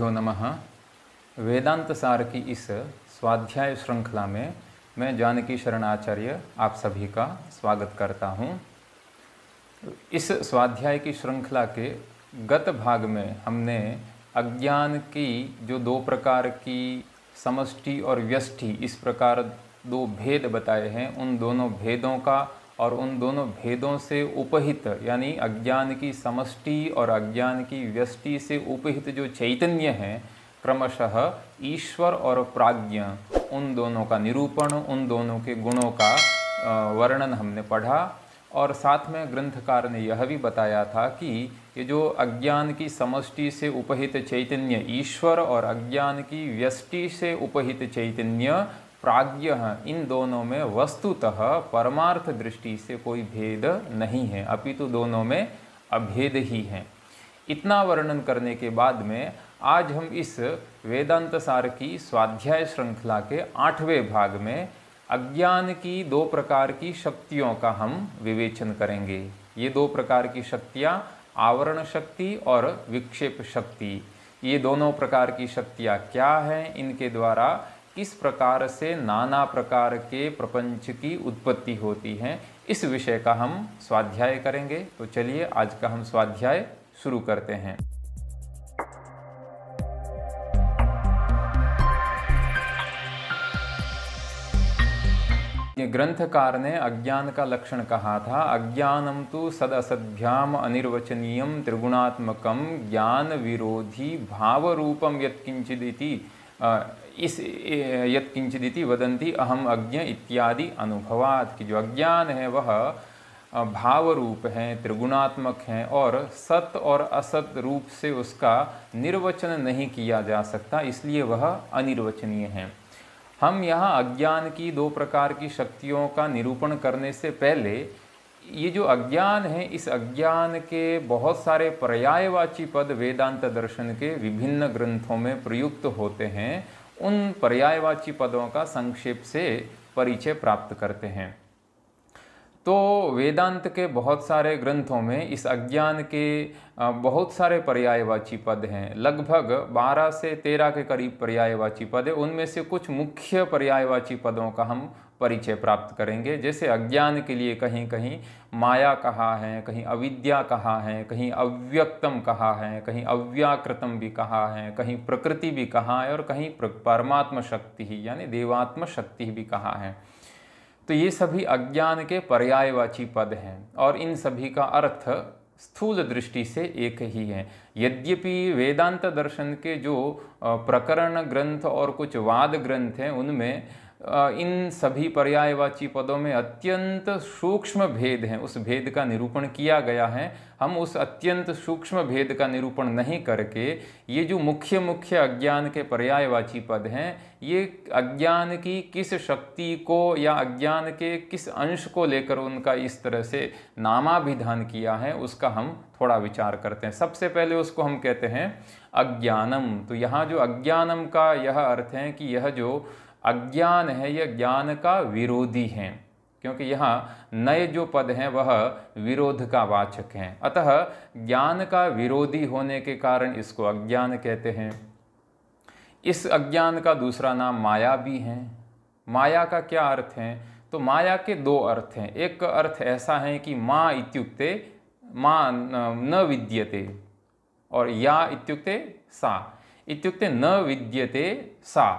गुरुभ्यो नमः वेदांत सार की इस स्वाध्याय श्रृंखला में मैं जानकी आचार्य आप सभी का स्वागत करता हूँ इस स्वाध्याय की श्रृंखला के गत भाग में हमने अज्ञान की जो दो प्रकार की समष्टि और व्यष्टि इस प्रकार दो भेद बताए हैं उन दोनों भेदों का और उन दोनों भेदों से उपहित यानी अज्ञान की समष्टि और अज्ञान की व्यष्टि से उपहित जो चैतन्य है क्रमशः ईश्वर और प्राज्ञ उन दोनों का निरूपण उन दोनों के गुणों का वर्णन हमने पढ़ा और साथ में ग्रंथकार ने यह भी बताया था कि ये जो अज्ञान की समष्टि से उपहित चैतन्य ईश्वर और अज्ञान की व्यष्टि से उपहित चैतन्य प्राज्ञ इन दोनों में वस्तुतः परमार्थ दृष्टि से कोई भेद नहीं है अपितु तो दोनों में अभेद ही हैं इतना वर्णन करने के बाद में आज हम इस वेदांत सार की स्वाध्याय श्रृंखला के आठवें भाग में अज्ञान की दो प्रकार की शक्तियों का हम विवेचन करेंगे ये दो प्रकार की शक्तियाँ आवरण शक्ति और विक्षेप शक्ति ये दोनों प्रकार की शक्तियाँ क्या हैं इनके द्वारा किस प्रकार से नाना प्रकार के प्रपंच की उत्पत्ति होती है इस विषय का हम स्वाध्याय करेंगे तो चलिए आज का हम स्वाध्याय शुरू करते हैं ग्रंथकार ने अज्ञान का लक्षण कहा था अज्ञानम तो सद अनिर्वचनीय त्रिगुणात्मकम ज्ञान विरोधी भाव रूपम यत्किंचिदिति इस यत वदंती अहम अज्ञ इत्यादि अनुभवात कि जो अज्ञान है वह भाव रूप हैं त्रिगुणात्मक हैं और सत और असत रूप से उसका निर्वचन नहीं किया जा सकता इसलिए वह अनिर्वचनीय है हम यहाँ अज्ञान की दो प्रकार की शक्तियों का निरूपण करने से पहले ये जो अज्ञान है इस अज्ञान के बहुत सारे पर्यायवाची पद वेदांत दर्शन के विभिन्न ग्रंथों में प्रयुक्त होते हैं उन पर्यायवाची पदों का संक्षेप से परिचय प्राप्त करते हैं तो वेदांत के बहुत सारे ग्रंथों में इस अज्ञान के बहुत सारे पर्यायवाची पद हैं लगभग 12 से 13 के करीब पर्यायवाची पद हैं उनमें से कुछ मुख्य पर्यायवाची पदों का हम परिचय प्राप्त करेंगे जैसे अज्ञान के लिए कहीं कहीं माया कहा है कहीं अविद्या कहा है कहीं अव्यक्तम कहा है कहीं अव्याकृतम भी कहा है कहीं प्रकृति भी कहा है और कहीं परमात्म शक्ति ही यानी देवात्म शक्ति भी कहा है तो ये सभी अज्ञान के पर्यायवाची पद हैं और इन सभी का अर्थ स्थूल दृष्टि से एक ही है यद्यपि वेदांत दर्शन के जो प्रकरण ग्रंथ और कुछ वाद ग्रंथ हैं उनमें इन सभी पर्यायवाची पदों में अत्यंत सूक्ष्म भेद हैं उस भेद का निरूपण किया गया है हम उस अत्यंत सूक्ष्म भेद का निरूपण नहीं करके ये जो मुख्य मुख्य अज्ञान के पर्यायवाची पद हैं ये अज्ञान की किस शक्ति को या अज्ञान के किस अंश को लेकर उनका इस तरह से नामाभिधान किया है उसका हम थोड़ा विचार करते हैं सबसे पहले उसको हम कहते हैं अज्ञानम तो यहाँ जो अज्ञानम का यह अर्थ है कि यह जो अज्ञान है यह ज्ञान का विरोधी हैं क्योंकि यहाँ नए जो पद हैं वह विरोध का वाचक हैं अतः ज्ञान का विरोधी होने के कारण इसको अज्ञान कहते हैं इस अज्ञान का दूसरा नाम माया भी है माया का क्या अर्थ है तो माया के दो अर्थ हैं एक अर्थ ऐसा है कि माँ इत्युक्ते माँ न विद्यते और या इत्युक्ते सा इत्युक्ते न विद्यते सा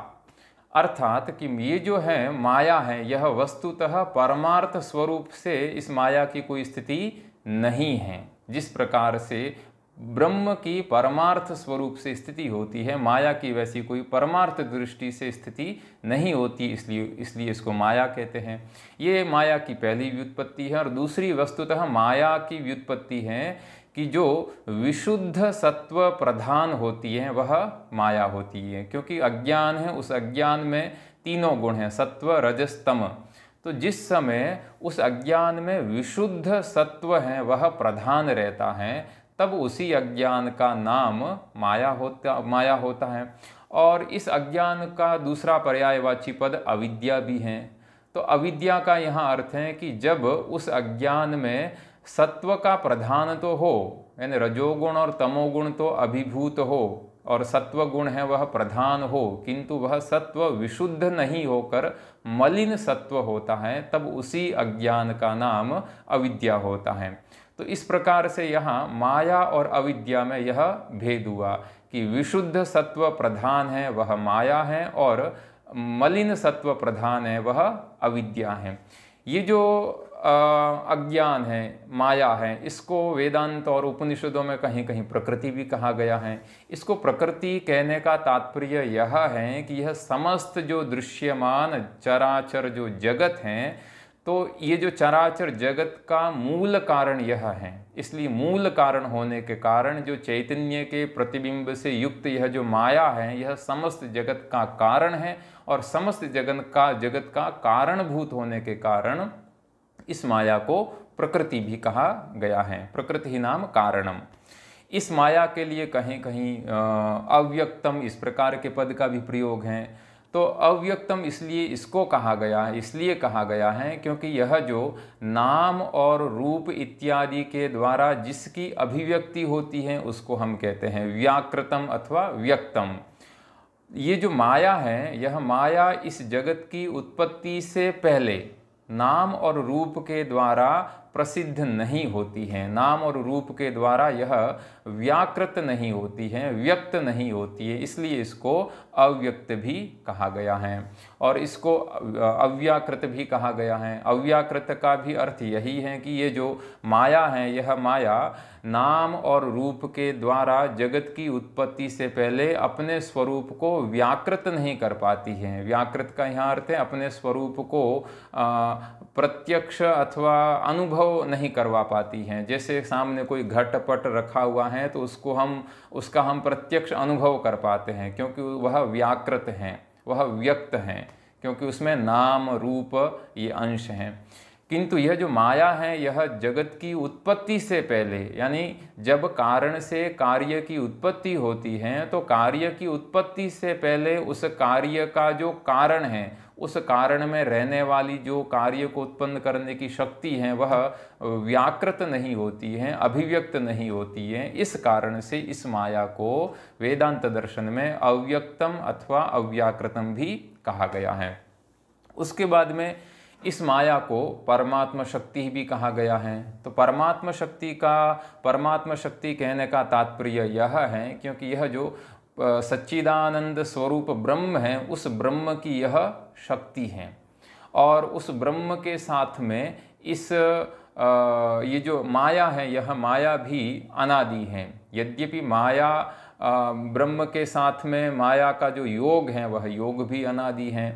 अर्थात कि ये जो है माया है यह वस्तुतः परमार्थ स्वरूप से इस माया की कोई स्थिति नहीं है जिस प्रकार से ब्रह्म की परमार्थ स्वरूप से स्थिति होती है माया की वैसी कोई परमार्थ दृष्टि से स्थिति नहीं होती इसलिए इसलिए इसको माया कहते हैं ये माया की पहली व्युत्पत्ति है और दूसरी वस्तुतः माया की व्युत्पत्ति है कि जो विशुद्ध सत्व प्रधान होती है वह माया होती है क्योंकि अज्ञान है उस अज्ञान में तीनों गुण हैं सत्व रजस्तम तो जिस समय उस अज्ञान में विशुद्ध सत्व है वह प्रधान रहता है तब उसी अज्ञान का नाम माया होता माया होता है और इस अज्ञान का दूसरा पर्यायवाची पद अविद्या भी है तो अविद्या का यहाँ अर्थ है कि जब उस अज्ञान में सत्व का प्रधान तो हो यानी रजोगुण और तमोगुण तो अभिभूत हो और सत्व गुण है वह प्रधान हो किंतु वह सत्व विशुद्ध नहीं होकर मलिन सत्व होता है तब उसी अज्ञान का नाम अविद्या होता है तो इस प्रकार से यहाँ माया और अविद्या में यह भेद हुआ कि विशुद्ध सत्व प्रधान है वह माया है और मलिन सत्व प्रधान है वह अविद्या है ये जो अज्ञान है माया है इसको वेदांत और उपनिषदों में कहीं कहीं प्रकृति भी कहा गया है इसको प्रकृति कहने का तात्पर्य यह है कि यह समस्त जो दृश्यमान चराचर जो जगत हैं तो ये जो चराचर जगत का मूल कारण यह है इसलिए मूल कारण होने के कारण जो चैतन्य के प्रतिबिंब से युक्त यह जो माया है यह समस्त जगत का कारण है और समस्त जगत का जगत का कारणभूत होने के कारण इस माया को प्रकृति भी कहा गया है प्रकृति ही नाम कारणम इस माया के लिए कहीं कहीं अव्यक्तम इस प्रकार के पद का भी प्रयोग है तो अव्यक्तम इसलिए इसको कहा गया है इसलिए कहा गया है क्योंकि यह जो नाम और रूप इत्यादि के द्वारा जिसकी अभिव्यक्ति होती है उसको हम कहते हैं व्याकृतम अथवा व्यक्तम ये जो माया है यह माया इस जगत की उत्पत्ति से पहले नाम और रूप के द्वारा प्रसिद्ध नहीं होती हैं नाम और रूप के द्वारा यह व्याकृत नहीं होती हैं व्यक्त नहीं होती है इसलिए इसको अव्यक्त भी कहा गया है और इसको अव्याकृत भी कहा गया है अव्याकृत का भी अर्थ यही है कि ये जो माया है यह माया नाम और रूप के द्वारा जगत की उत्पत्ति से पहले अपने स्वरूप को व्याकृत नहीं कर पाती है व्याकृत का यहाँ अर्थ है अपने स्वरूप को प्रत्यक्ष अथवा अनुभव नहीं करवा पाती हैं जैसे सामने कोई घटपट रखा हुआ है तो उसको हम उसका हम प्रत्यक्ष अनुभव कर पाते हैं क्योंकि वह व्याकृत हैं वह व्यक्त हैं क्योंकि उसमें नाम रूप ये अंश हैं किंतु यह जो माया है यह जगत की उत्पत्ति से पहले यानी जब कारण से कार्य की उत्पत्ति होती है तो कार्य की उत्पत्ति से पहले उस कार्य का जो कारण है उस कारण में रहने वाली जो कार्य को उत्पन्न करने की शक्ति है वह व्याकृत नहीं होती है अभिव्यक्त नहीं होती है इस कारण से इस माया को वेदांत दर्शन में अव्यक्तम अथवा अव्याकृतम भी कहा गया है उसके बाद में इस माया को परमात्मा शक्ति भी कहा गया है तो परमात्मा शक्ति का परमात्मा शक्ति कहने का तात्पर्य यह है क्योंकि यह जो सच्चिदानंद स्वरूप ब्रह्म हैं उस ब्रह्म की यह शक्ति हैं और उस ब्रह्म के साथ में इस ये जो माया है यह माया भी अनादि है यद्यपि माया ब्रह्म के साथ में माया का जो योग है वह योग भी अनादि है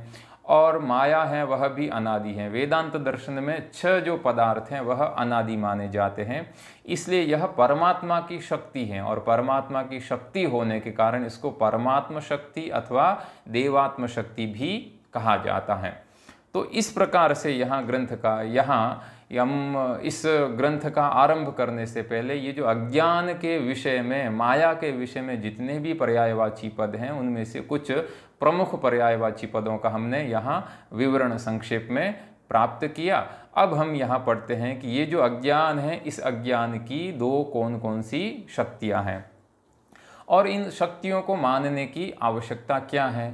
और माया है वह भी अनादि है वेदांत दर्शन में छह जो पदार्थ हैं वह अनादि माने जाते हैं इसलिए यह परमात्मा की शक्ति है और परमात्मा की शक्ति होने के कारण इसको परमात्म शक्ति अथवा देवात्म शक्ति भी कहा जाता है तो इस प्रकार से यहाँ ग्रंथ का यहाँ हम इस ग्रंथ का आरंभ करने से पहले ये जो अज्ञान के विषय में माया के विषय में जितने भी पर्यायवाची पद हैं उनमें से कुछ प्रमुख पर्यायवाची पदों का हमने यहाँ विवरण संक्षेप में प्राप्त किया अब हम यहाँ पढ़ते हैं कि ये जो अज्ञान है इस अज्ञान की दो कौन कौन सी शक्तियाँ हैं और इन शक्तियों को मानने की आवश्यकता क्या है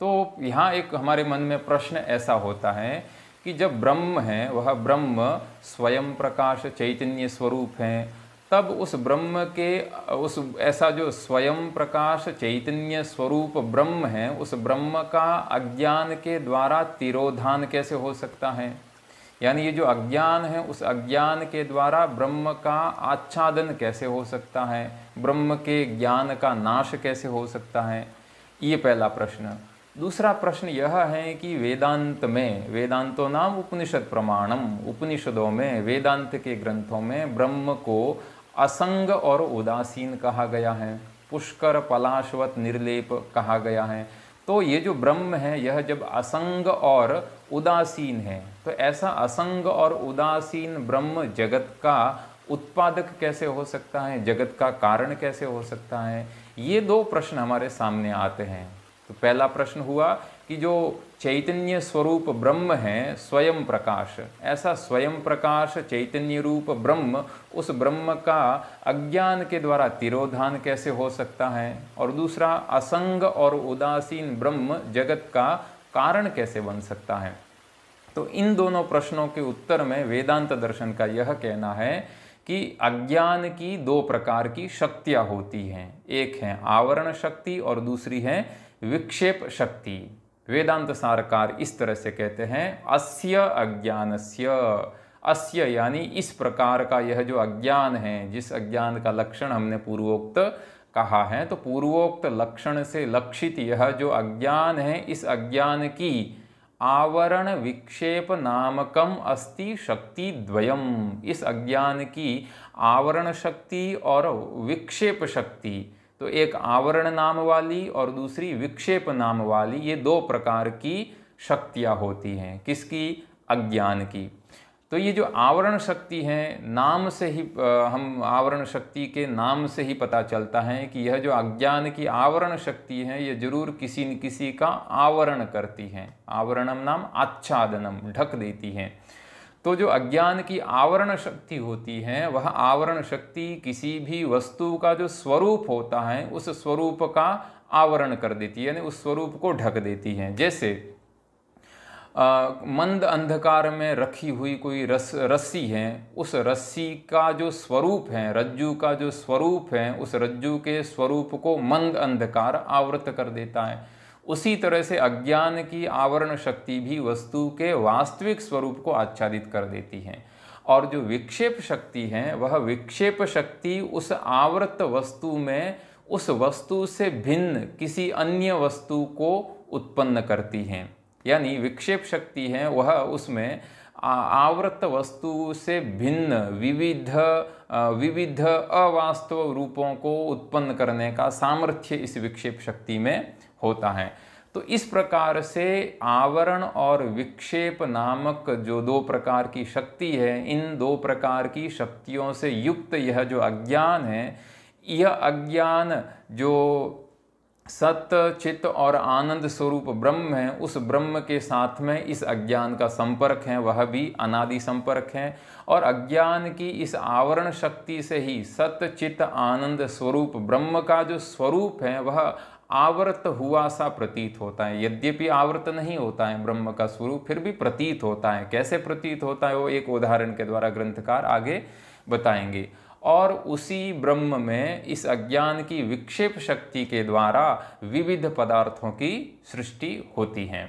तो यहाँ एक हमारे मन में प्रश्न ऐसा होता है कि जब ब्रह्म है वह ब्रह्म स्वयं प्रकाश चैतन्य स्वरूप हैं तब उस ब्रह्म के उस ऐसा जो स्वयं प्रकाश चैतन्य स्वरूप ब्रह्म है उस ब्रह्म का अज्ञान के द्वारा तिरोधान कैसे हो सकता है यानी ये जो अज्ञान है उस अज्ञान के द्वारा ब्रह्म का आच्छादन कैसे हो सकता है ब्रह्म के ज्ञान का नाश कैसे हो सकता है ये पहला प्रश्न दूसरा प्रश्न यह है कि वेदांत में वेदांतो नाम उपनिषद प्रमाणम उपनिषदों में वेदांत के ग्रंथों में ब्रह्म को असंग और उदासीन कहा गया है पुष्कर पलाशवत निर्लेप कहा गया है तो ये जो ब्रह्म है यह जब असंग और उदासीन है तो ऐसा असंग और उदासीन ब्रह्म जगत का उत्पादक कैसे हो सकता है जगत का कारण कैसे हो सकता है ये दो प्रश्न हमारे सामने आते हैं तो पहला प्रश्न हुआ कि जो चैतन्य स्वरूप ब्रह्म है स्वयं प्रकाश ऐसा स्वयं प्रकाश चैतन्य रूप ब्रह्म उस ब्रह्म का अज्ञान के द्वारा तिरोधान कैसे हो सकता है और दूसरा असंग और उदासीन ब्रह्म जगत का कारण कैसे बन सकता है तो इन दोनों प्रश्नों के उत्तर में वेदांत दर्शन का यह कहना है कि अज्ञान की दो प्रकार की शक्तियाँ होती हैं एक है आवरण शक्ति और दूसरी है विक्षेप शक्ति वेदांत सारकार इस तरह से कहते हैं अस्य अज्ञानस्य अस्य यानी इस प्रकार का यह जो अज्ञान है जिस अज्ञान का लक्षण हमने पूर्वोक्त कहा है तो पूर्वोक्त लक्षण से लक्षित यह जो अज्ञान है इस अज्ञान की आवरण विक्षेप नामकम अस्ति शक्ति द्वयम् इस अज्ञान की आवरण शक्ति और विक्षेप शक्ति तो एक आवरण नाम वाली और दूसरी विक्षेप नाम वाली ये दो प्रकार की शक्तियाँ होती हैं किसकी अज्ञान की तो ये जो आवरण शक्ति है नाम से ही हम आवरण शक्ति के नाम से ही पता चलता है कि यह जो अज्ञान की आवरण शक्ति है ये जरूर किसी न किसी का आवरण करती है आवरणम नाम आच्छादनम ढक देती है तो जो अज्ञान की आवरण शक्ति होती है वह आवरण शक्ति किसी भी वस्तु का जो स्वरूप होता है उस स्वरूप का आवरण कर देती है यानी उस स्वरूप को ढक देती है जैसे आ, मंद अंधकार में रखी हुई कोई रस रस्सी है उस रस्सी का जो स्वरूप है रज्जु का जो स्वरूप है उस रज्जु के स्वरूप को मंद अंधकार आवृत कर देता है उसी तरह से अज्ञान की आवरण शक्ति भी वस्तु के वास्तविक स्वरूप को आच्छादित कर देती है और जो विक्षेप शक्ति है वह विक्षेप शक्ति उस आवृत वस्तु में उस वस्तु से भिन्न किसी अन्य वस्तु को उत्पन्न करती है यानी विक्षेप शक्ति है वह उसमें आवृत वस्तु से भिन्न विविध विविध अवास्तव रूपों को उत्पन्न करने का सामर्थ्य इस विक्षेप शक्ति में होता है तो इस प्रकार से आवरण और विक्षेप नामक जो दो प्रकार की शक्ति है इन दो प्रकार की शक्तियों से युक्त यह जो अज्ञान है यह अज्ञान जो सत्य चित्त और आनंद स्वरूप ब्रह्म है उस ब्रह्म के साथ में इस अज्ञान का संपर्क है वह भी अनादि संपर्क है और अज्ञान की इस आवरण शक्ति से ही सत्य चित्त आनंद स्वरूप ब्रह्म का जो स्वरूप है वह आवृत हुआ सा प्रतीत होता है यद्यपि आवृत नहीं होता है ब्रह्म का स्वरूप फिर भी प्रतीत होता है कैसे प्रतीत होता है वो एक उदाहरण के द्वारा ग्रंथकार आगे बताएंगे और उसी ब्रह्म में इस अज्ञान की विक्षेप शक्ति के द्वारा विविध पदार्थों की सृष्टि होती है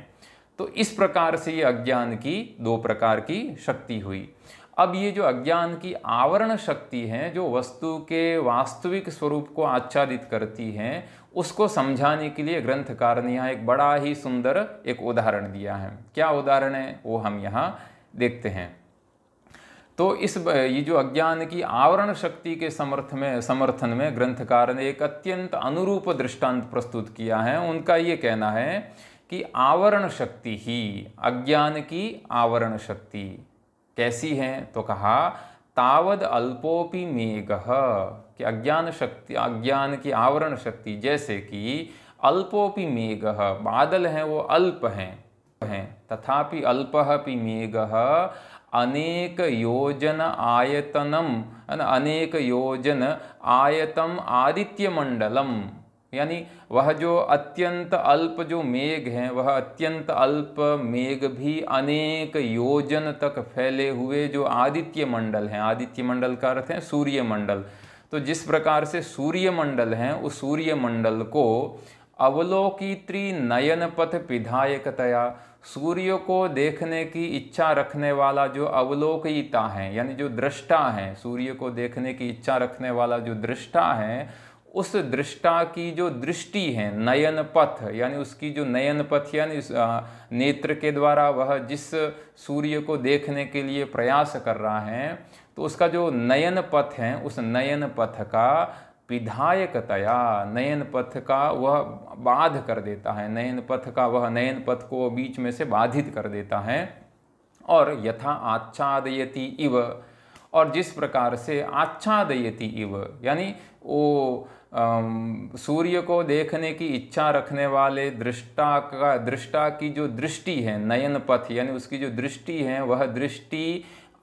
तो इस प्रकार से ये अज्ञान की दो प्रकार की शक्ति हुई अब ये जो अज्ञान की आवरण शक्ति है जो वस्तु के वास्तविक स्वरूप को आच्छादित करती है उसको समझाने के लिए ग्रंथकार ने यहाँ एक बड़ा ही सुंदर एक उदाहरण दिया है क्या उदाहरण है वो हम यहाँ देखते हैं तो इस ये जो अज्ञान की आवरण शक्ति के समर्थ में समर्थन में ग्रंथकार ने एक अत्यंत अनुरूप दृष्टांत प्रस्तुत किया है उनका ये कहना है कि आवरण शक्ति ही अज्ञान की आवरण शक्ति कैसी है तो कहा तावद अल्पोपि मेघ कि अज्ञान शक्ति अज्ञान की आवरण शक्ति जैसे कि अल्पोपि मेघ बादल हैं वो अल्प हैं हैं तथापि अल्प मेघ अनेक योजन आयतनम अनेक योजन आयतम आदित्य मंडलम यानी वह जो अत्यंत अल्प जो मेघ हैं वह अत्यंत अल्प मेघ भी अनेक योजन तक फैले हुए जो आदित्य मंडल हैं आदित्य मंडल का अर्थ है सूर्य मंडल तो जिस प्रकार से सूर्य मंडल हैं उस सूर्य मंडल को अवलोकित्री नयन पथ पिधायकतया सूर्य को देखने की इच्छा रखने वाला जो अवलोकयिता है यानी जो दृष्टा है सूर्य को देखने की इच्छा रखने वाला जो दृष्टा है उस दृष्टा की जो दृष्टि है नयन पथ यानी उसकी जो नयन पथ यानी नेत्र के द्वारा वह जिस सूर्य को देखने के लिए प्रयास कर रहा है तो उसका जो नयन पथ है उस नयन पथ का विधायकतया नयन पथ का वह बाध कर देता है नयन पथ का वह नयन पथ को बीच में से बाधित कर देता है और यथा आच्छादयति इव और जिस प्रकार से आच्छादयति इव यानी वो सूर्य को देखने की इच्छा रखने वाले दृष्टा का दृष्टा की जो दृष्टि है नयन पथ यानी उसकी जो दृष्टि है वह दृष्टि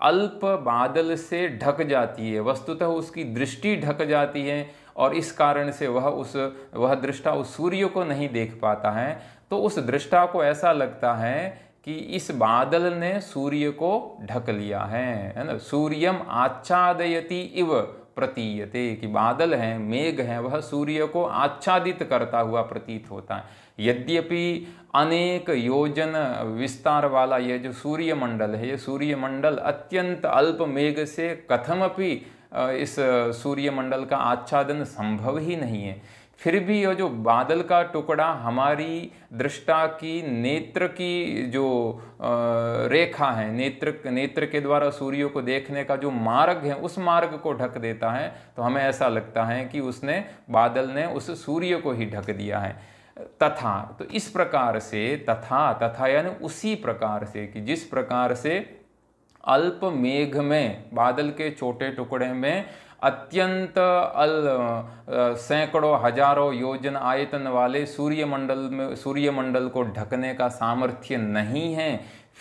अल्प बादल से ढक जाती है वस्तुतः उसकी दृष्टि ढक जाती है और इस कारण से वह उस वह दृष्टा उस सूर्य को नहीं देख पाता है तो उस दृष्टा को ऐसा लगता है कि इस बादल ने सूर्य को ढक लिया है है ना सूर्यम आच्छादयति इव प्रतीयते कि बादल हैं मेघ हैं वह सूर्य को आच्छादित करता हुआ प्रतीत होता है यद्यपि अनेक योजन विस्तार वाला यह जो सूर्यमंडल है ये सूर्यमंडल अत्यंत अल्प मेघ से अपि इस सूर्यमंडल का आच्छादन संभव ही नहीं है फिर भी यह जो बादल का टुकड़ा हमारी दृष्टा की नेत्र की जो रेखा है नेत्र नेत्र के द्वारा सूर्य को देखने का जो मार्ग है उस मार्ग को ढक देता है तो हमें ऐसा लगता है कि उसने बादल ने उस सूर्य को ही ढक दिया है तथा तो इस प्रकार से तथा तथा यानी उसी प्रकार से कि जिस प्रकार से अल्प मेघ में बादल के छोटे टुकड़े में अत्यंत अल सैकड़ों हजारों योजन आयतन वाले सूर्यमंडल में सूर्यमंडल को ढकने का सामर्थ्य नहीं है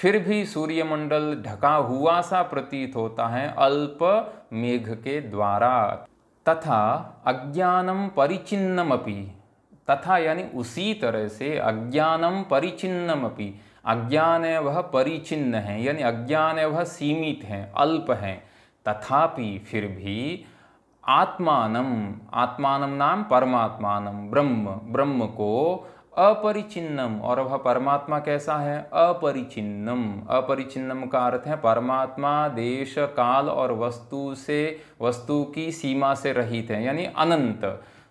फिर भी सूर्यमंडल ढका हुआ सा प्रतीत होता है अल्प मेघ के द्वारा तथा अज्ञानम परिचिन्नमपि तथा यानी उसी तरह से अज्ञानम परिचिन्नमपि अज्ञान वह परिचिन्न है यानी अज्ञान वह सीमित हैं अल्प हैं तथापि फिर भी आत्मान आत्मान नाम परमात्मान ब्रह्म ब्रह्म को अपरिचिन्नम और वह परमात्मा कैसा है अपरिचिन्नम अपरिचिन्नम का अर्थ है परमात्मा देश काल और वस्तु से वस्तु की सीमा से रहित है यानी अनंत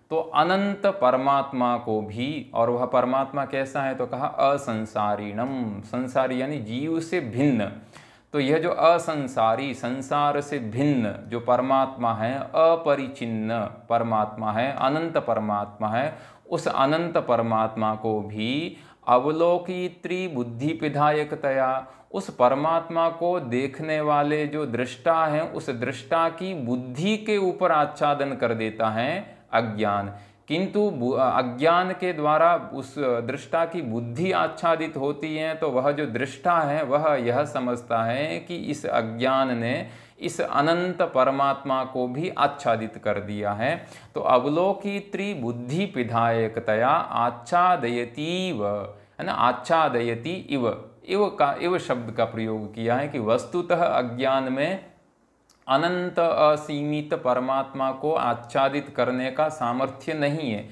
तो अनंत परमात्मा को भी और वह परमात्मा कैसा है तो कहा असंसारीणम संसारी यानी जीव से भिन्न तो यह जो असंसारी संसार से भिन्न जो परमात्मा है अपरिचिन्न परमात्मा है अनंत परमात्मा है उस अनंत परमात्मा को भी अवलोकित्री बुद्धि विधायक तया उस परमात्मा को देखने वाले जो दृष्टा हैं उस दृष्टा की बुद्धि के ऊपर आच्छादन कर देता है अज्ञान किंतु अज्ञान के द्वारा उस दृष्टा की बुद्धि आच्छादित होती है तो वह जो दृष्टा है वह यह समझता है कि इस अज्ञान ने इस अनंत परमात्मा को भी आच्छादित कर दिया है तो अवलोकी बुद्धि पिधायकतया आच्छादयतीव है ना आच्छादयती इव इव का इव शब्द का प्रयोग किया है कि वस्तुतः अज्ञान में अनंत असीमित परमात्मा को आच्छादित करने का सामर्थ्य नहीं है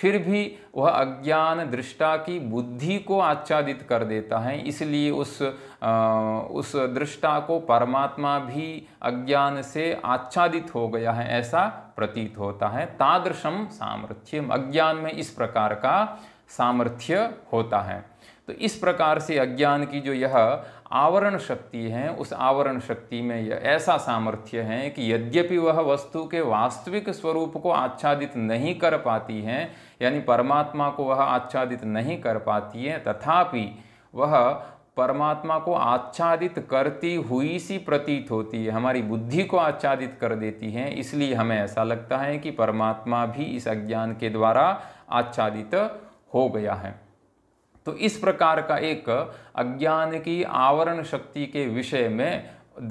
फिर भी वह अज्ञान दृष्टा की बुद्धि को आच्छादित कर देता है इसलिए उस उस दृष्टा को परमात्मा भी अज्ञान से आच्छादित हो गया है ऐसा प्रतीत होता है तादृशम सामर्थ्यम अज्ञान में इस प्रकार का सामर्थ्य होता है तो इस प्रकार से अज्ञान की जो यह आवरण शक्ति है उस आवरण शक्ति में यह ऐसा सामर्थ्य है कि यद्यपि वह वस्तु के वास्तविक स्वरूप को आच्छादित नहीं कर पाती है यानी परमात्मा को वह आच्छादित नहीं कर पाती है तथापि वह परमात्मा को आच्छादित करती हुई सी प्रतीत होती है हमारी बुद्धि को आच्छादित कर देती है इसलिए हमें ऐसा लगता है कि परमात्मा भी इस अज्ञान के द्वारा आच्छादित हो गया है तो इस प्रकार का एक अज्ञान की आवरण शक्ति के विषय में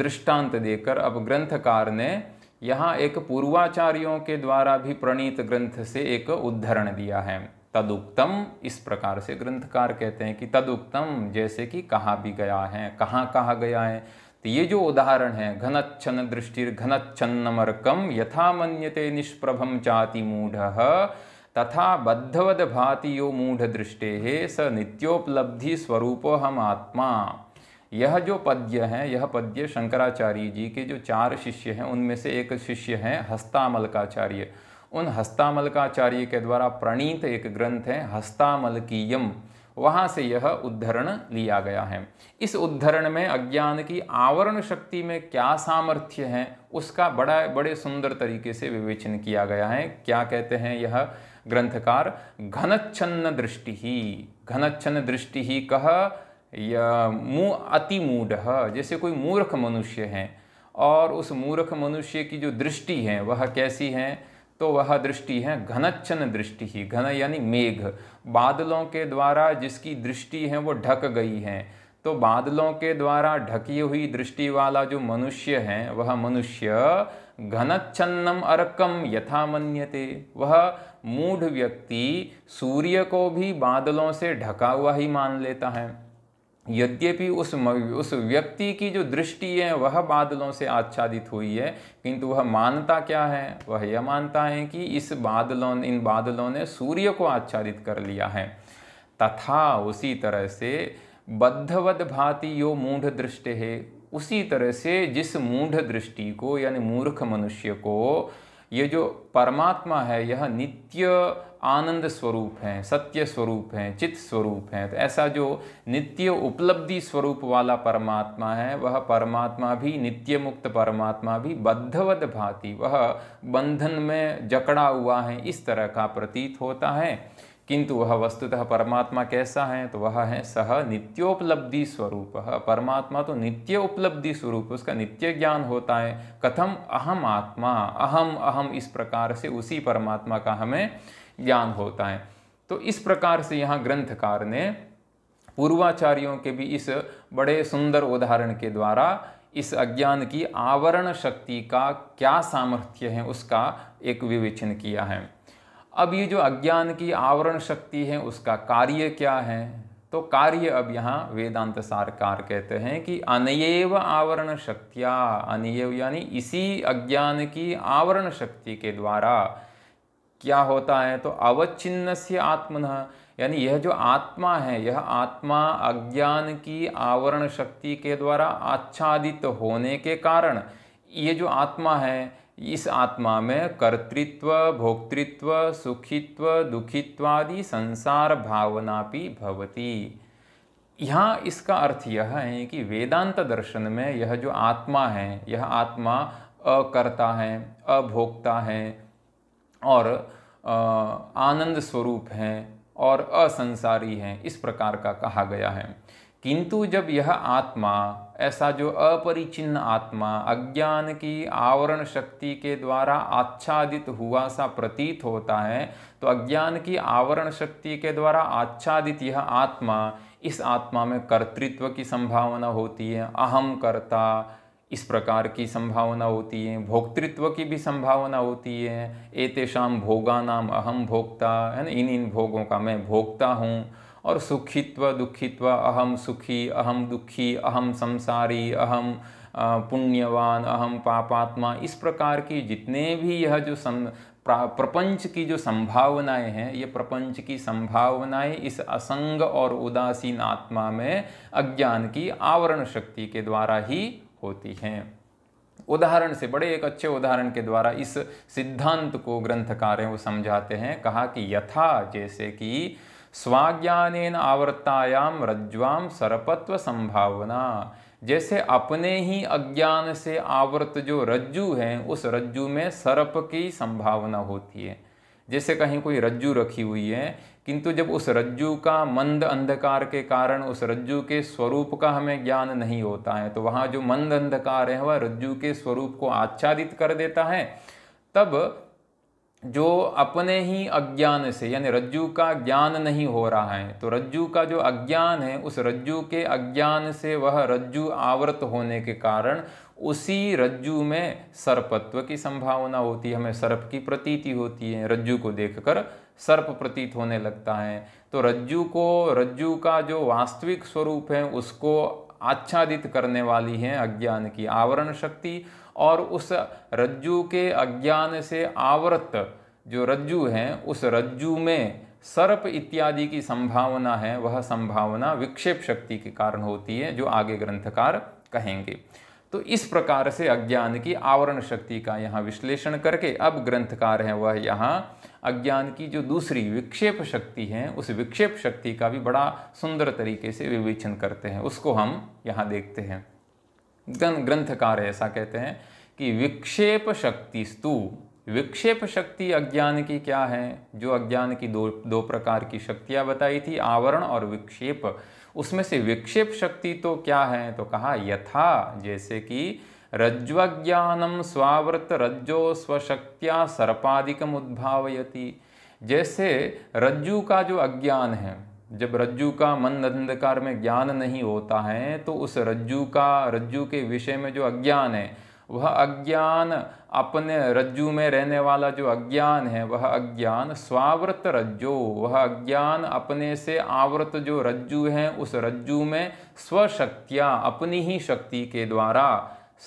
दृष्टांत देकर अब ग्रंथकार ने यहाँ एक पूर्वाचार्यों के द्वारा भी प्रणीत ग्रंथ से एक उद्धरण दिया है तदुक्तम इस प्रकार से ग्रंथकार कहते हैं कि तदुक्तम जैसे कि कहा भी गया है कहाँ कहा गया है तो ये जो उदाहरण है घनच्छन दृष्टिर्घनच्छन्नमर्कम यथा मन्यते निष्प्रभम चाति मूढ़ तथा बद्धवद भाति यो है स नित्योपलब्धि स्वरूप हम आत्मा यह जो पद्य है यह पद्य शंकराचार्य जी के जो चार शिष्य हैं उनमें से एक शिष्य है हस्तामलकाचार्य उन हस्तामलकाचार्य के द्वारा प्रणीत एक ग्रंथ है हस्तामलकीयम वहाँ से यह उद्धरण लिया गया है इस उद्धरण में अज्ञान की आवरण शक्ति में क्या सामर्थ्य है उसका बड़ा बड़े सुंदर तरीके से विवेचन किया गया है क्या कहते हैं यह ग्रंथकार घनच्छन्न दृष्टि ही घनच्छन्न दृष्टि ही कह या मुँह अति मूढ़ जैसे कोई मूर्ख मनुष्य हैं और उस मूर्ख मनुष्य की जो दृष्टि है वह कैसी है तो वह दृष्टि है घनच्छन दृष्टि ही घन यानी मेघ बादलों के द्वारा जिसकी दृष्टि है वो ढक गई है तो बादलों के द्वारा ढकी हुई दृष्टि वाला जो मनुष्य है वह मनुष्य घनच्छन्नम अरकम यथा मन्यते वह मूढ़ व्यक्ति सूर्य को भी बादलों से ढका हुआ ही मान लेता है यद्यपि उस उस व्यक्ति की जो दृष्टि है वह बादलों से आच्छादित हुई है किंतु वह मानता क्या है वह यह मानता है कि इस बादलों इन बादलों ने सूर्य को आच्छादित कर लिया है तथा उसी तरह से बद्धवद भाति यो मूढ़ दृष्टि है उसी तरह से जिस मूढ़ दृष्टि को यानी मूर्ख मनुष्य को ये जो परमात्मा है यह नित्य आनंद स्वरूप हैं सत्य स्वरूप हैं चित्त स्वरूप हैं तो ऐसा जो नित्य उपलब्धि स्वरूप वाला परमात्मा है वह परमात्मा भी नित्य मुक्त परमात्मा भी बद्धवद भांति वह बंधन में जकड़ा हुआ है इस तरह का प्रतीत होता है किंतु वह वस्तुतः परमात्मा कैसा है तो वह है सह नित्योपलब्धि स्वरूप परमात्मा तो नित्य उपलब्धि स्वरूप उसका नित्य ज्ञान होता है कथम अहम आत्मा अहम अहम इस प्रकार से उसी परमात्मा का हमें ज्ञान होता है तो इस प्रकार से यहाँ ग्रंथकार ने पूर्वाचार्यों के भी इस बड़े सुंदर उदाहरण के द्वारा इस अज्ञान की आवरण शक्ति का क्या सामर्थ्य है उसका एक विवेचन किया है अब ये जो अज्ञान की आवरण शक्ति है उसका कार्य क्या है तो कार्य अब यहाँ वेदांत सारकार कहते हैं कि अनयव आवरण शक्तिया अनयव यानी इसी अज्ञान की आवरण शक्ति के द्वारा क्या होता है तो अवच्छिन्न से आत्मन यानी यह जो आत्मा है यह आत्मा अज्ञान की आवरण शक्ति के द्वारा आच्छादित होने के कारण ये जो आत्मा है इस आत्मा में कर्तृत्व भोक्तृत्व सुखित्व दुखित्वादि संसार भावना भी भवती यहाँ इसका अर्थ यह है कि वेदांत दर्शन में यह जो आत्मा है यह आत्मा अकर्ता है अभोक्ता है और आनंद स्वरूप है और असंसारी है इस प्रकार का कहा गया है किंतु जब यह आत्मा ऐसा जो अपरिचिन्न आत्मा अज्ञान की आवरण शक्ति के द्वारा आच्छादित हुआ सा प्रतीत होता है तो अज्ञान की आवरण शक्ति के द्वारा आच्छादित यह आत्मा इस आत्मा में कर्तृत्व की संभावना होती है अहम कर्ता इस प्रकार की संभावना होती है भोक्तृत्व की भी संभावना होती है एतेषाम भोगानाम अहम भोक्ता है ना इन इन भोगों का मैं भोगता हूँ और सुखित्व दुखित्व अहम सुखी अहम दुखी अहम संसारी अहम पुण्यवान अहम पापात्मा इस प्रकार की जितने भी यह जो सं प्रपंच की जो संभावनाएं हैं ये प्रपंच की संभावनाएं इस असंग और उदासीन आत्मा में अज्ञान की आवरण शक्ति के द्वारा ही होती हैं उदाहरण से बड़े एक अच्छे उदाहरण के द्वारा इस सिद्धांत को ग्रंथकारें वो समझाते हैं कहा कि यथा जैसे कि स्वाज्ञान आवृत्तायाम रज्ज्वाम सर्पत्व संभावना जैसे अपने ही अज्ञान से आवृत जो रज्जु हैं उस रज्जु में सर्प की संभावना होती है जैसे कहीं कोई रज्जु रखी हुई है किंतु जब उस रज्जु का मंद अंधकार के कारण उस रज्जु के स्वरूप का हमें ज्ञान नहीं होता है तो वहाँ जो मंद अंधकार है वह रज्जु के स्वरूप को आच्छादित कर देता है तब जो अपने ही अज्ञान से यानी रज्जु का ज्ञान नहीं हो रहा है तो रज्जु का जो अज्ञान है उस रज्जु के अज्ञान से वह रज्जु आवृत होने के कारण उसी रज्जु में सर्पत्व की संभावना होती है हमें सर्प की प्रतीति होती है रज्जु को देखकर सर्प प्रतीत होने लगता है तो रज्जु को रज्जु का जो वास्तविक स्वरूप है उसको आच्छादित करने वाली है अज्ञान की आवरण शक्ति और उस रज्जु के अज्ञान से आवृत जो रज्जु हैं उस रज्जु में सर्प इत्यादि की संभावना है वह संभावना विक्षेप शक्ति के कारण होती है जो आगे ग्रंथकार कहेंगे तो इस प्रकार से अज्ञान की आवरण शक्ति का यहाँ विश्लेषण करके अब ग्रंथकार हैं वह यहाँ अज्ञान की जो दूसरी विक्षेप शक्ति है उस विक्षेप शक्ति का भी बड़ा सुंदर तरीके से विवेचन करते हैं उसको हम यहाँ देखते हैं ग्रंथकार ऐसा कहते हैं कि विक्षेप शक्ति स्तु विक्षेप शक्ति अज्ञान की क्या है जो अज्ञान की दो दो प्रकार की शक्तियाँ बताई थी आवरण और विक्षेप उसमें से विक्षेप शक्ति तो क्या है तो कहा यथा जैसे कि रज्ज्वज्ञानम स्वावृत रज्जो स्वशक्तिया सर्पादिकम उद्भावयती जैसे रज्जु का जो अज्ञान है जब रज्जु का मन अंधकार में ज्ञान नहीं होता है तो उस रज्जु का रज्जु के विषय में जो अज्ञान है वह अज्ञान अपने रज्जु में रहने वाला जो अज्ञान है वह अज्ञान स्वावृत रज्जो वह अज्ञान अपने से आवृत जो रज्जु है उस रज्जु में स्वशक्तियाँ अपनी ही शक्ति के द्वारा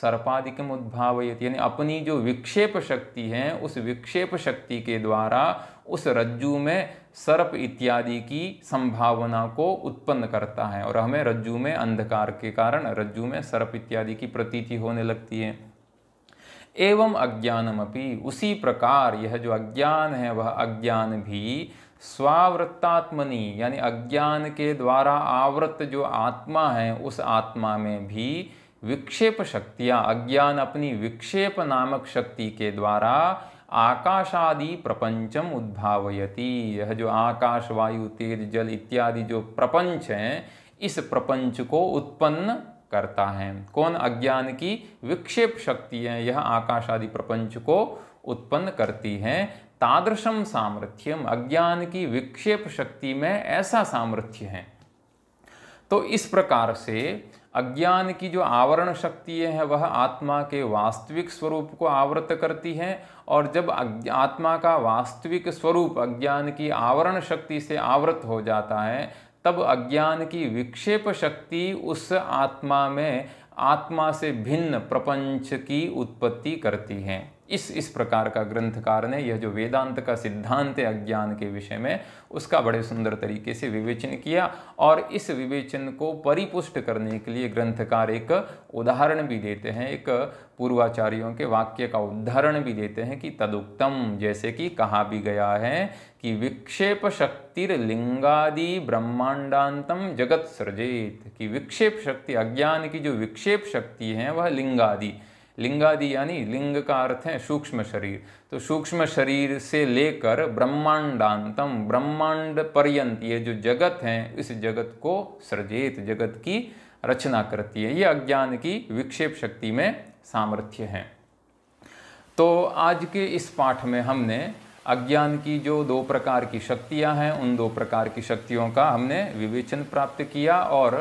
सर्पादिकम उद्भावित यानी अपनी जो विक्षेप शक्ति है उस विक्षेप शक्ति के द्वारा उस रज्जु में सर्प इत्यादि की संभावना को उत्पन्न करता है और हमें रज्जु में अंधकार के कारण रज्जु में सर्प इत्यादि की प्रतीति होने लगती है एवं अपनी उसी प्रकार यह जो अज्ञान है वह अज्ञान भी स्वावृत्तात्मनी यानी अज्ञान के द्वारा आवृत जो आत्मा है उस आत्मा में भी विक्षेप शक्तियाँ अज्ञान अपनी विक्षेप नामक शक्ति के द्वारा आकाशादि प्रपंचम उद्भावयती यह जो आकाश वायु तेज जल इत्यादि जो प्रपंच हैं इस प्रपंच को उत्पन्न करता है कौन अज्ञान की विक्षेप शक्ति है यह आकाश आदि प्रपंच को उत्पन्न करती है तादृशम सामर्थ्यम अज्ञान की विक्षेप शक्ति में ऐसा सामर्थ्य है तो इस प्रकार से अज्ञान की जो आवरण शक्ति है वह आत्मा के वास्तविक स्वरूप को आवृत करती है और जब आत्मा का वास्तविक स्वरूप अज्ञान की आवरण शक्ति से आवृत हो जाता है तब अज्ञान की विक्षेप शक्ति उस आत्मा में आत्मा से भिन्न प्रपंच की उत्पत्ति करती है इस इस प्रकार का ग्रंथकार ने यह जो वेदांत का सिद्धांत है अज्ञान के विषय में उसका बड़े सुंदर तरीके से विवेचन किया और इस विवेचन को परिपुष्ट करने के लिए ग्रंथकार एक उदाहरण भी देते हैं एक पूर्वाचार्यों के वाक्य का उदाहरण भी देते हैं कि तदुक्तम जैसे कि कहा भी गया है कि विक्षेप लिंगादि ब्रह्मांडांतम जगत सृजित कि विक्षेप शक्ति अज्ञान की जो विक्षेप शक्ति है वह लिंगादि लिंगादि यानी लिंग का अर्थ है सूक्ष्म शरीर तो सूक्ष्म शरीर से लेकर ब्रह्मांडांतम ब्रह्मांड पर्यंत ये जो जगत है इस जगत को सृजित जगत की रचना करती है ये अज्ञान की विक्षेप शक्ति में सामर्थ्य है तो आज के इस पाठ में हमने अज्ञान की जो दो प्रकार की शक्तियां हैं उन दो प्रकार की शक्तियों का हमने विवेचन प्राप्त किया और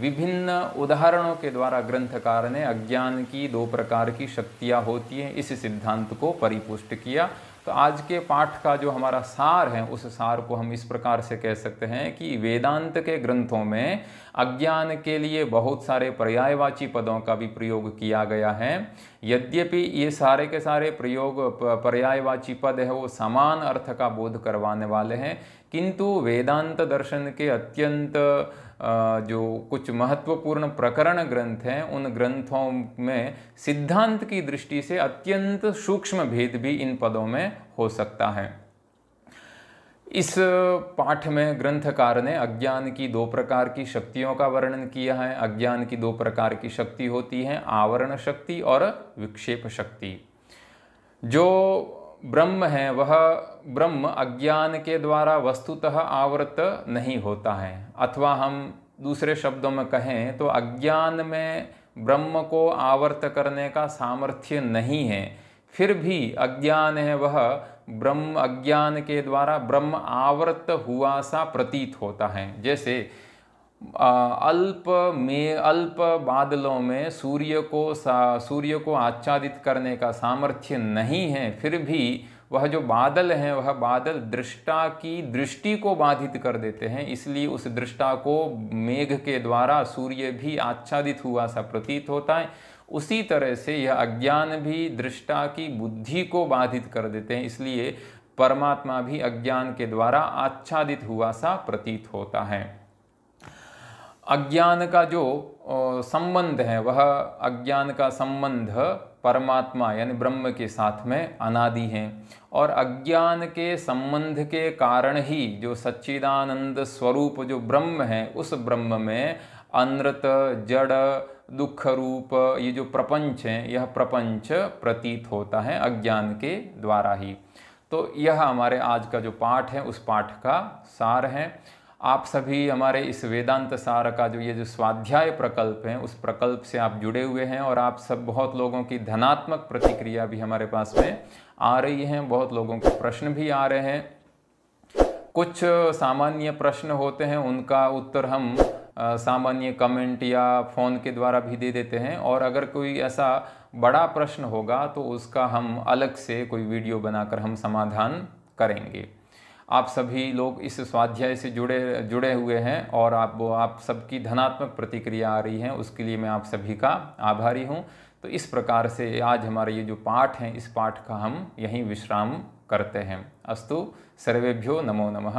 विभिन्न उदाहरणों के द्वारा ग्रंथकार ने अज्ञान की दो प्रकार की शक्तियाँ होती हैं इस सिद्धांत को परिपुष्ट किया तो आज के पाठ का जो हमारा सार है उस सार को हम इस प्रकार से कह सकते हैं कि वेदांत के ग्रंथों में अज्ञान के लिए बहुत सारे पर्यायवाची पदों का भी प्रयोग किया गया है यद्यपि ये सारे के सारे प्रयोग पर्यायवाची पद है वो समान अर्थ का बोध करवाने वाले हैं किंतु वेदांत दर्शन के अत्यंत जो कुछ महत्वपूर्ण प्रकरण ग्रंथ हैं उन ग्रंथों में सिद्धांत की दृष्टि से अत्यंत सूक्ष्म भेद भी इन पदों में हो सकता है इस पाठ में ग्रंथकार ने अज्ञान की दो प्रकार की शक्तियों का वर्णन किया है अज्ञान की दो प्रकार की शक्ति होती है आवरण शक्ति और विक्षेप शक्ति जो ब्रह्म है वह ब्रह्म अज्ञान के द्वारा वस्तुतः आवृत नहीं होता है अथवा हम दूसरे शब्दों में कहें तो अज्ञान में ब्रह्म को आवर्त करने का सामर्थ्य नहीं है फिर भी अज्ञान है वह ब्रह्म अज्ञान के द्वारा ब्रह्म आवर्त हुआ सा प्रतीत होता है जैसे अल्प में अल्प बादलों में सूर्य को सूर्य को आच्छादित करने का सामर्थ्य नहीं है फिर भी वह जो बादल हैं वह बादल दृष्टा की दृष्टि को बाधित कर देते हैं इसलिए उस दृष्टा को मेघ के द्वारा सूर्य भी आच्छादित हुआ सा प्रतीत होता है उसी तरह से यह अज्ञान भी दृष्टा की बुद्धि को बाधित कर देते हैं इसलिए परमात्मा भी अज्ञान के द्वारा आच्छादित हुआ सा प्रतीत होता है अज्ञान का जो संबंध है वह अज्ञान का संबंध परमात्मा यानी ब्रह्म के साथ में अनादि है और अज्ञान के संबंध के कारण ही जो सच्चिदानंद स्वरूप जो ब्रह्म है उस ब्रह्म में अनृत जड़ दुख रूप ये जो प्रपंच है यह प्रपंच प्रतीत होता है अज्ञान के द्वारा ही तो यह हमारे आज का जो पाठ है उस पाठ का सार है आप सभी हमारे इस वेदांत सार का जो ये जो स्वाध्याय प्रकल्प है उस प्रकल्प से आप जुड़े हुए हैं और आप सब बहुत लोगों की धनात्मक प्रतिक्रिया भी हमारे पास में आ रही है बहुत लोगों के प्रश्न भी आ रहे हैं कुछ सामान्य प्रश्न होते हैं उनका उत्तर हम सामान्य कमेंट या फ़ोन के द्वारा भी दे देते हैं और अगर कोई ऐसा बड़ा प्रश्न होगा तो उसका हम अलग से कोई वीडियो बनाकर हम समाधान करेंगे आप सभी लोग इस स्वाध्याय से जुड़े जुड़े हुए हैं और आप वो आप सबकी धनात्मक प्रतिक्रिया आ रही है उसके लिए मैं आप सभी का आभारी हूँ तो इस प्रकार से आज हमारे ये जो पाठ हैं इस पाठ का हम यहीं विश्राम करते हैं अस्तु सर्वेभ्यो नमो नमः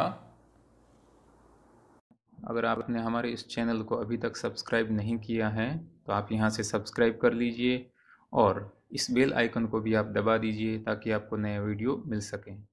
अगर आपने हमारे इस चैनल को अभी तक सब्सक्राइब नहीं किया है तो आप यहाँ से सब्सक्राइब कर लीजिए और इस बेल आइकन को भी आप दबा दीजिए ताकि आपको नए वीडियो मिल सकें